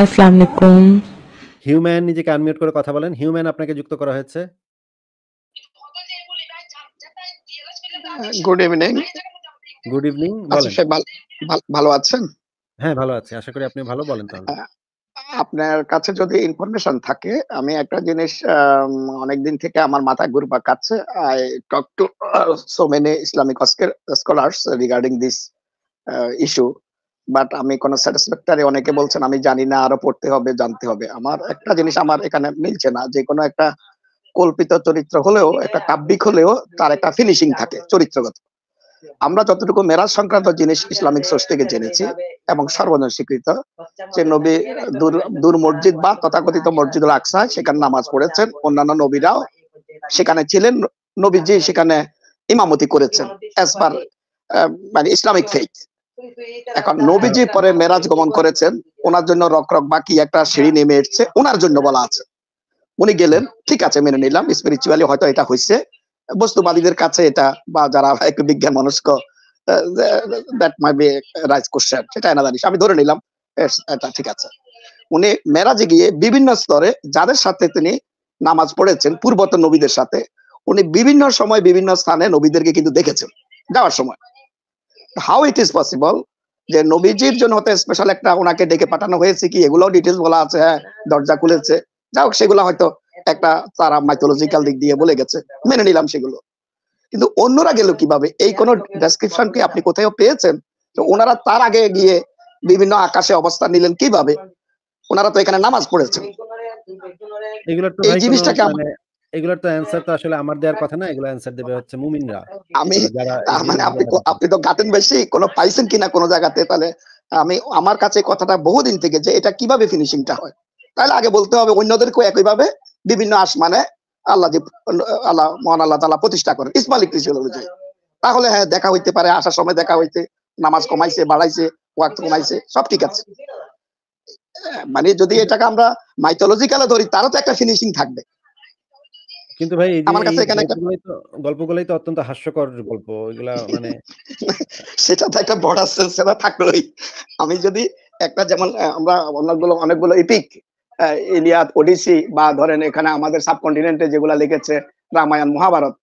আসসালামু আলাইকুম হিউম্যান নিজেকে আনমিউট করে কথা বলেন হিউম্যান আপনাকে যুক্ত করা হয়েছে গুড ইভিনিং গুড ইভিনিং ভালো আছেন হ্যাঁ ভালো আছি আশা করি আপনি ভালো বলেন তাহলে আপনার কাছে যদি ইনফরমেশন থাকে আমি একটা জিনিস অনেক দিন থেকে আমার মাথা ঘুরপা খাচ্ছে I talk to so many Islamic scholars regarding this issue but আমি কোনো স্যাটিসফ্যাক্টরি অনেকে হ্যাঁ। বলছেন আমি জানি না আরো পড়তে হবে জানতে হবে আমার একটা জিনিস আমার এখানে মিলছে না যে কোনো একটা কল্পিত চরিত্র হলেও হ্যাঁ, একটা হ্যাঁ, কাব্যিক হলেও তার একটা ফিনিশিং থাকে চরিত্রগত আমরা যতটুকু মেরাজ সংক্রান্ত জিনিস ইসলামিক সোর্স থেকে জেনেছি এবং সর্বজন স্বীকৃত যে নবী দূর মসজিদ বা তথাকথিত মসজিদ আকসা সেখানে নামাজ পড়েছেন অন্যান্য নবীরাও সেখানে ছিলেন নবীজি সেখানে ইমামতি করেছেন অ্যাজ পার মানে ইসলামিক ফেইথ এখন নবীজি পরে মেরাজ গমন করেছেন ওনার জন্য রক রক বাকি একটা সিঁড়ি নেমে এসছে ওনার জন্য বলা আছে উনি গেলেন ঠিক আছে মেনে নিলাম স্পিরিচুয়ালি হয়তো এটা হয়েছে বস্তুবাদীদের কাছে এটা বা যারা একটু বিজ্ঞান মনস্ক that may be raise question সেটা জানিস আমি ধরে নিলাম এটা ঠিক আছে উনি মেরাজে গিয়ে বিভিন্ন স্তরে যাদের সাথে তিনি নামাজ পড়েছেন পূর্বত নবীদের সাথে উনি বিভিন্ন সময় বিভিন্ন স্থানে নবীদেরকে কিন্তু দেখেছেন যাওয়ার সময় হাউ ইট ইজ পসিবল যে নবীজির জন্য হতে স্পেশাল একটা ওনাকে ডেকে পাঠানো হয়েছে কি এগুলোও ডিটেলস বলা আছে হ্যাঁ দরজা খুলেছে যাই হোক সেগুলো হয়তো একটা তারা মাইথোলজিক্যাল দিক দিয়ে বলে গেছে মেনে নিলাম সেগুলো কিন্তু অন্যরা গেল কিভাবে এই কোন ডেসক্রিপশন কি আপনি কোথায় পেয়েছেন তো ওনারা তার আগে গিয়ে বিভিন্ন আকাশে অবস্থান নিলেন কিভাবে ওনারা তো এখানে নামাজ পড়েছেন এই জিনিসটাকে মানে এগুলোর তো অ্যানসার তো হ্যাঁ। আসলে আমার দেওয়ার কথা না এগুলো অ্যানসার দেবে হচ্ছে মুমিনরা আমি মানে আপনি আপনি তো গাতেন বেশি কোন পাইছেন কিনা কোন জায়গাতে তাহলে আমি আমার কাছে কথাটা বহুদিন থেকে যে এটা কিভাবে ফিনিশিংটা হয় তাহলে আগে বলতে হবে অন্যদেরকেও একইভাবে বিভিন্ন আসমানে আল্লাহ যে আল্লাহ মহান আল্লাহ তালা প্রতিষ্ঠা করেন ইসমালিক কৃষি অনুযায়ী তাহলে হ্যাঁ দেখা হইতে পারে আসার সময় দেখা হইতে নামাজ কমাইছে বাড়াইছে ওয়াক্ত কমাইছে সব ঠিক আছে মানে যদি এটাকে আমরা মাইথোলজিক্যালে ধরি তারও তো একটা ফিনিশিং থাকবে কিন্তু ভাই আমার কাছে এখানে একটা গল্পগুলোই তো অত্যন্ত হাস্যকর গল্প এগুলা মানে সেটা তো একটা বড় সেন্স থাকলোই আমি যদি একটা যেমন আমরা অনেকগুলো অনেকগুলো ইপিক ইলিয়াদ ওডিসি বা ধরেন এখানে আমাদের সাবকন্টিনেন্টে যেগুলো লিখেছে রামায়ণ মহাভারত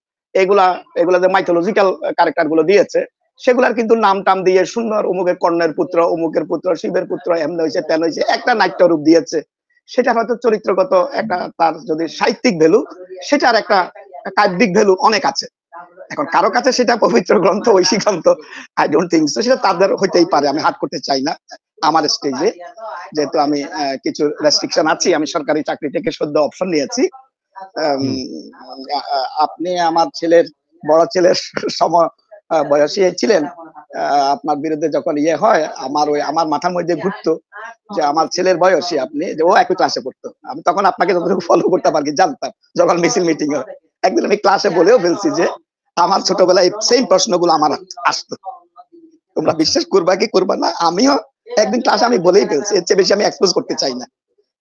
এগুলা এগুলা যে মাইথোলজিক্যাল ক্যারেক্টার গুলো দিয়েছে সেগুলার কিন্তু নাম টাম দিয়ে সুন্দর অমুকের কর্ণের পুত্র অমুকের পুত্র শিবের পুত্র এমন হয়েছে তেন হয়েছে একটা নাট্য রূপ দিয়েছে সেটা হয়তো চরিত্রগত একটা তার যদি সাহিত্যিক ভ্যালু সেটার একটা কাব্যিক ভ্যালু অনেক আছে এখন কারো কাছে সেটা পবিত্র গ্রন্থ ঐশী গ্রন্থ আই ডোন্ট থিঙ্ক সো সেটা তাদের হইতেই পারে আমি হাট করতে চাই না আমার স্টেজে যেহেতু আমি কিছু রেস্ট্রিকশন আছি আমি সরকারি চাকরি থেকে সদ্য অপশন নিয়েছি আপনি আমার ছেলের বড় ছেলের সম আচ্ছা, বয়সী ছিলেন আপনার বিরুদ্ধে যখন ইয়ে হয় আমার ওই আমার মাথার মধ্যে আচ্ছা, ঘুরতো আচ্ছা, যে আমার ছেলের বয়সী আপনি যে ও একই ক্লাসে পড়তো আমি তখন আপনাকে যতটুকু ফলো করতে পারি জানতাম যখন মিছিল মিটিং হয় একদিন আমি ক্লাসে বলেও ফেলছি যে আমার ছোটবেলায় সেই প্রশ্নগুলো আমার আসতো তোমরা বিশ্বাস করবা কি করবা না আমিও একদিন ক্লাসে আমি বলেই ফেলছি এর চেয়ে বেশি আমি এক্সপোজ করতে চাই না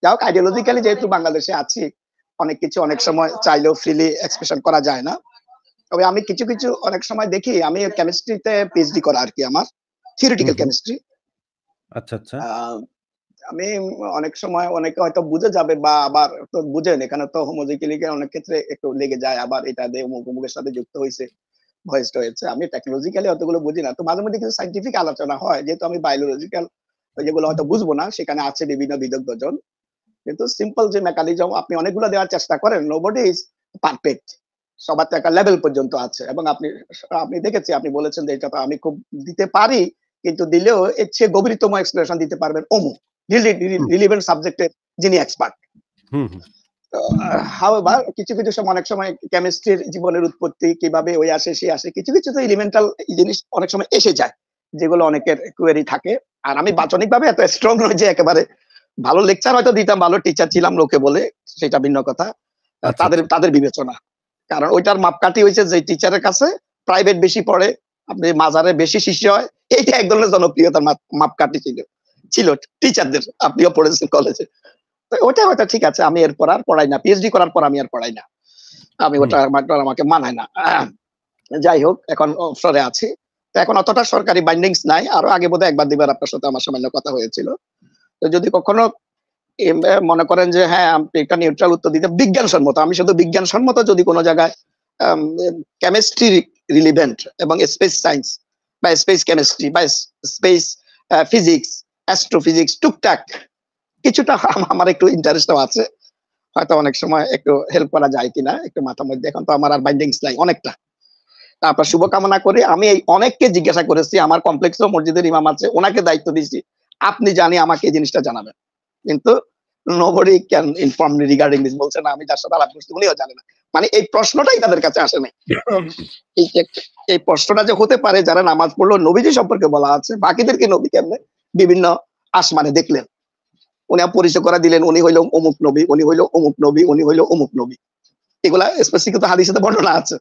যা হোক আইডিওলজিক্যালি যেহেতু বাংলাদেশে আছি অনেক কিছু অনেক সময় চাইলেও ফ্রিলি এক্সপ্রেশন করা যায় না তবে আমি কিছু কিছু অনেক সময় দেখি আমি কেমিস্ট্রিতে পিএইচডি করা আর কি আমার থিওরিটিক্যাল কেমিস্ট্রি আচ্ছা আচ্ছা আমি অনেক সময় অনেকে হয়তো বুঝে যাবে বা আবার তো বুঝেন এখানে তো হোমোজিক্যালিকের অনেক ক্ষেত্রে একটু লেগে যায় আবার এটা দিয়ে অমুক অমুকের সাথে যুক্ত হয়েছে ভয়েসড হয়েছে আমি টেকনোলজিক্যালি অতগুলো বুঝি না তো মাঝে মধ্যে কিছু সাইন্টিফিক আলোচনা হয় যেহেতু আমি বায়োলজিক্যাল যেগুলো হয়তো বুঝবো না সেখানে আছে বিভিন্ন বিদগ্ধজন কিন্তু সিম্পল যে মেকানিজম আপনি অনেকগুলো দেওয়ার চেষ্টা করেন নোবডি ইজ পারফেক্ট সবার তো একটা লেভেল পর্যন্ত আছে এবং আপনি আপনি দেখেছি আপনি বলেছেন যে এটা তো আমি খুব দিতে পারি কিন্তু দিলেও এর চেয়ে গভীরতম এক্সপ্লেনেশন দিতে পারবেন অমুক রিলিভেন্ট সাবজেক্টের যিনি এক্সপার্ট হাওয়েভার কিছু কিছু সময় অনেক সময় কেমিস্ট্রির জীবনের উৎপত্তি কিভাবে ওই আসে সে আসে কিছু কিছু তো এলিমেন্টাল জিনিস অনেক সময় এসে যায় যেগুলো অনেকের কোয়েরি থাকে আর আমি বাচনিক ভাবে এত স্ট্রং নই যে একেবারে ভালো লেকচার হয়তো দিতাম ভালো টিচার ছিলাম লোকে বলে সেটা ভিন্ন কথা আচ্ছা। তাদের তাদের বিবেচনা কারণ ওইটার মাপকাঠি হয়েছে যে টিচারের কাছে প্রাইভেট বেশি পড়ে আপনি মাজারে বেশি শিষ্য হয় এইটা এক ধরনের জনপ্রিয়তার মাপকাঠি ছিল ছিল টিচারদের আপনিও পড়েছেন কলেজে ওটা ওটা ঠিক আছে আমি এরপর আর পড়াই না পিএইচডি করার পর আমি আর পড়াই না আমি ওটা আমাকে মানায় না যাই হোক এখন অবসরে আছি তো এখন অতটা সরকারি বাইন্ডিংস নাই আরো আগে বোধহয় একবার দিবার আপনার সাথে আমার সামান্য কথা হয়েছিল তো যদি কখনো মনে করেন যে হ্যাঁ আপনি একটা নিউট্রাল উত্তর দিতে বিজ্ঞানসম্মত আমি শুধু বিজ্ঞানসম্মত যদি কোনো জায়গায় কেমিস্ট্রি রিলিভেন্ট এবং স্পেস সায়েন্স বা স্পেস কেমিস্ট্রি বা স্পেস ফিজিক্স অ্যাস্ট্রোফিজিক্স টুকটাক কিছুটা আমার একটু ইন্টারেস্টও আছে হয়তো অনেক সময় একটু হেল্প করা যায় কিনা একটু মাথার মধ্যে এখন তো আমার আর বাইন্ডিংস নাই অনেকটা আপনার শুভকামনা করি আমি এই অনেককে জিজ্ঞাসা করেছি আমার কমপ্লেক্সও মসজিদের ইমাম আছে ওনাকে দায়িত্ব দিয়েছি আপনি জানি আমাকে এই জিনিসটা জানাবেন কিন্তু nobody can inform me regarding this বলছে না আমি যার সাথে আলাপ করছি উনিও জানে না মানে এই প্রশ্নটাই তাদের কাছে আসে না এই প্রশ্নটা যে হতে পারে যারা নামাজ পড়লো নবীজি সম্পর্কে বলা আছে বাকিদের কি নবী কেমনে বিভিন্ন আসমানে দেখলেন উনি পরিচয় করা দিলেন উনি হইল অমুক নবী উনি হইল অমুক নবী উনি হইল অমুক নবী এগুলা স্পেসিফিক তো হাদিসে তো বর্ণনা আছে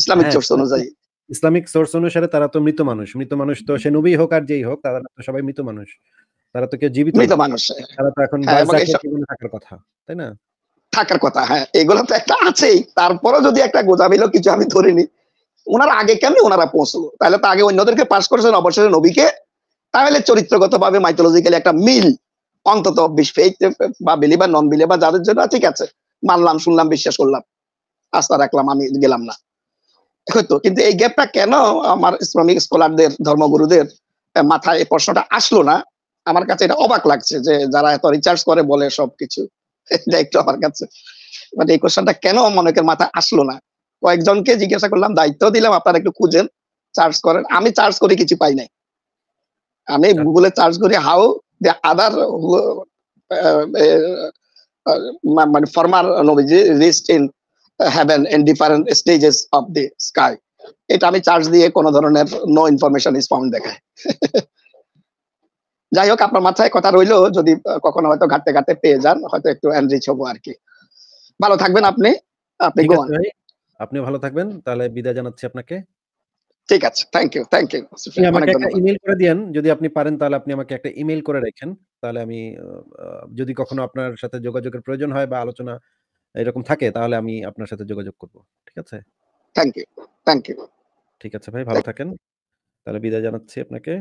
ইসলামিক চর্চা হ্যাঁ, অনুযায়ী ইসলামিক সোর্স অনুসারে তারা তো মৃত মানুষ মৃত মানুষ তো সে নবী হোক আর যেই হোক তারা তো সবাই মৃত মানুষ তারা তো কেউ জীবিত মানুষ তারা তো এখন হ্যাঁ, থাকার কথা তাই না থাকার কথা হ্যাঁ এগুলো তো একটা আছেই তারপরে যদি একটা গোজামিল কিছু আমি ধরে নি ওনারা আগে কেন ওনারা পৌঁছলো তাহলে তো আগে অন্যদেরকে পাস করেছেন অবশ্যই নবীকে তাহলে চরিত্রগত ভাবে মাইথোলজিক্যালি একটা মিল অন্তত বা বিলি বা নন বিলি বা যাদের জন্য ঠিক আছে মানলাম শুনলাম বিশ্বাস করলাম আস্থা রাখলাম আমি গেলাম না হয়তো কিন্তু এই গ্যাপটা কেন আমার ইসলামিক স্কলারদের ধর্মগুরুদের মাথায় এই প্রশ্নটা আসলো না আমার কাছে এটা অবাক লাগছে যে যারা এত রিচার্জ করে বলে সবকিছু একটু আমার কাছে মানে এই কোশ্চেনটা কেন অনেকের মাথায় আসলো না কয়েকজনকে জিজ্ঞাসা করলাম দায়িত্ব দিলাম আপনারা একটু খুঁজেন চার্জ করেন আমি চার্জ করে কিছু পাই নাই আমি গুগলে আচ্ছা। চার্জ করি হাউ দ্য আদার মানে ফর্মার নবীজি rest in heaven in different stages of the sky এটা আমি চার্জ দিয়ে কোনো ধরনের নো ইনফরমেশন ইজ ফাউন্ড দেখায় যাই হোক আপনার মাথায় কথা রইলো যদি কখনো হয়তো ঘাটতে ঘাটতে পেয়ে যান হয়তো একটু এনরিচ হবো আর কি ভালো থাকবেন আপনি আপনি আপনি ভালো থাকবেন তাহলে বিদায় জানাচ্ছি আপনাকে ঠিক আছে থ্যাংক ইউ থ্যাংক ইউ আমাকে একটা ইমেল করে দেন যদি আপনি পারেন তাহলে আপনি আমাকে একটা ইমেল করে রাখেন তাহলে আমি যদি কখনো আপনার সাথে যোগাযোগের প্রয়োজন হয় বা আলোচনা এরকম থাকে তাহলে আমি আপনার সাথে যোগাযোগ করব ঠিক আছে থ্যাংক ইউ থ্যাংক ইউ ঠিক আছে ভাই ভালো থাকেন তাহলে বিদায় জানাচ্ছি আপনাকে